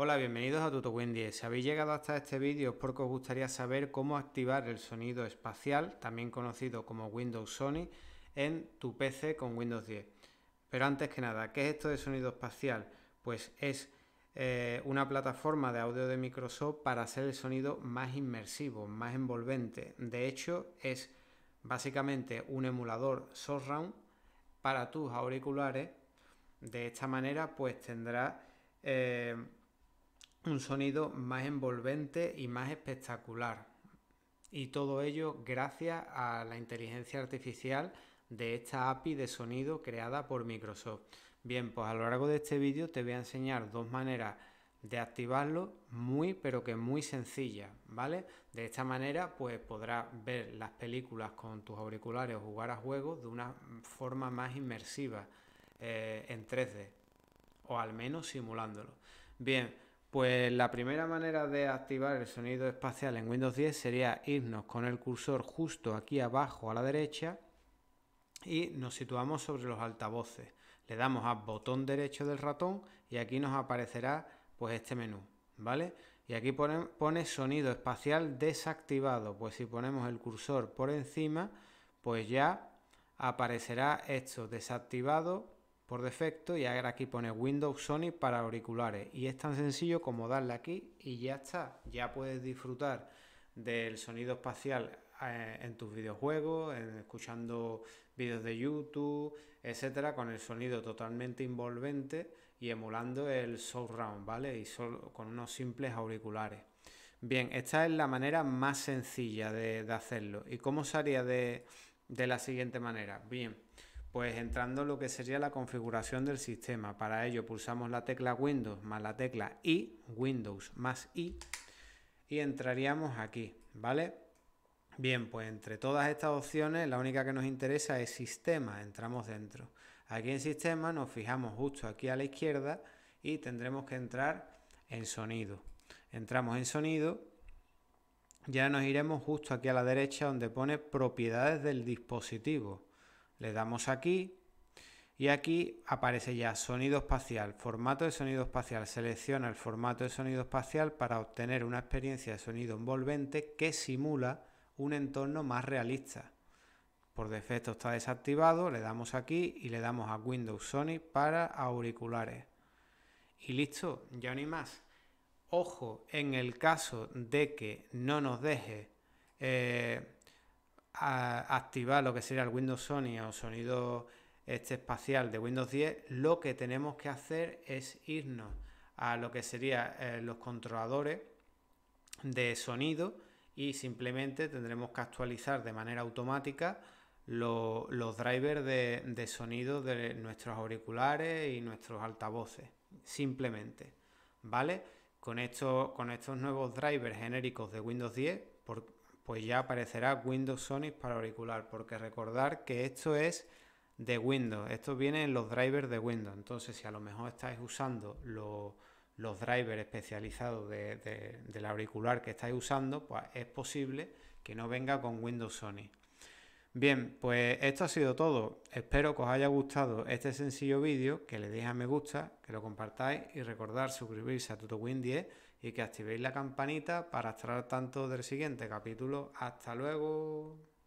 Hola, bienvenidos a Tutowind10. Si habéis llegado hasta este vídeo es porque os gustaría saber cómo activar el sonido espacial, también conocido como Windows Sony, en tu PC con Windows 10. Pero antes que nada, ¿qué es esto de sonido espacial? Pues es eh, una plataforma de audio de Microsoft para hacer el sonido más inmersivo, más envolvente. De hecho, es básicamente un emulador surround para tus auriculares. De esta manera, pues tendrás... Eh, un sonido más envolvente y más espectacular. Y todo ello gracias a la inteligencia artificial de esta API de sonido creada por Microsoft. Bien, pues a lo largo de este vídeo te voy a enseñar dos maneras de activarlo muy pero que muy sencilla, ¿vale? De esta manera pues podrás ver las películas con tus auriculares o jugar a juegos de una forma más inmersiva eh, en 3D o al menos simulándolo. Bien, pues la primera manera de activar el sonido espacial en Windows 10 sería irnos con el cursor justo aquí abajo a la derecha y nos situamos sobre los altavoces. Le damos a botón derecho del ratón y aquí nos aparecerá pues este menú, ¿vale? Y aquí pone sonido espacial desactivado, pues si ponemos el cursor por encima, pues ya aparecerá esto desactivado por defecto y ahora aquí pone Windows Sony para auriculares y es tan sencillo como darle aquí y ya está, ya puedes disfrutar del sonido espacial eh, en tus videojuegos, escuchando vídeos de YouTube, etcétera, con el sonido totalmente envolvente y emulando el surround, ¿vale? Y solo con unos simples auriculares. Bien, esta es la manera más sencilla de, hacerlo. ¿Y cómo se haría de la siguiente manera? Bien, pues entrando en lo que sería la configuración del sistema. Para ello pulsamos la tecla Windows más la tecla I, Windows más I, y entraríamos aquí, ¿vale? Bien, pues entre todas estas opciones, la única que nos interesa es sistema, entramos dentro. Aquí en sistema nos fijamos justo aquí a la izquierda y tendremos que entrar en sonido. Entramos en sonido, ya nos iremos justo aquí a la derecha donde pone propiedades del dispositivo. Le damos aquí y aquí aparece ya sonido espacial, formato de sonido espacial. Selecciona el formato de sonido espacial para obtener una experiencia de sonido envolvente que simula un entorno más realista. Por defecto está desactivado, le damos aquí y le damos a Windows Sony para auriculares. Y listo, ya ni más. Ojo, en el caso de que no nos deje eh, activar lo que sería el Windows Sony o sonido este espacial de Windows 10, lo que tenemos que hacer es irnos a lo que serían eh, los controladores de sonido y simplemente tendremos que actualizar de manera automática los drivers de, de sonido de nuestros auriculares y nuestros altavoces. Simplemente, ¿vale? Con, esto, con estos nuevos drivers genéricos de Windows 10, por, pues ya aparecerá Windows Sonic para auricular, porque recordar que esto es de Windows, esto viene en los drivers de Windows, entonces si a lo mejor estáis usando los, drivers especializados del auricular que estáis usando, pues es posible que no venga con Windows Sonic. Bien, pues esto ha sido todo. Espero que os haya gustado este sencillo vídeo, que le deis a me gusta, que lo compartáis y recordar suscribirse a TutoWin 10 y que activéis la campanita para estar al tanto del siguiente capítulo. Hasta luego.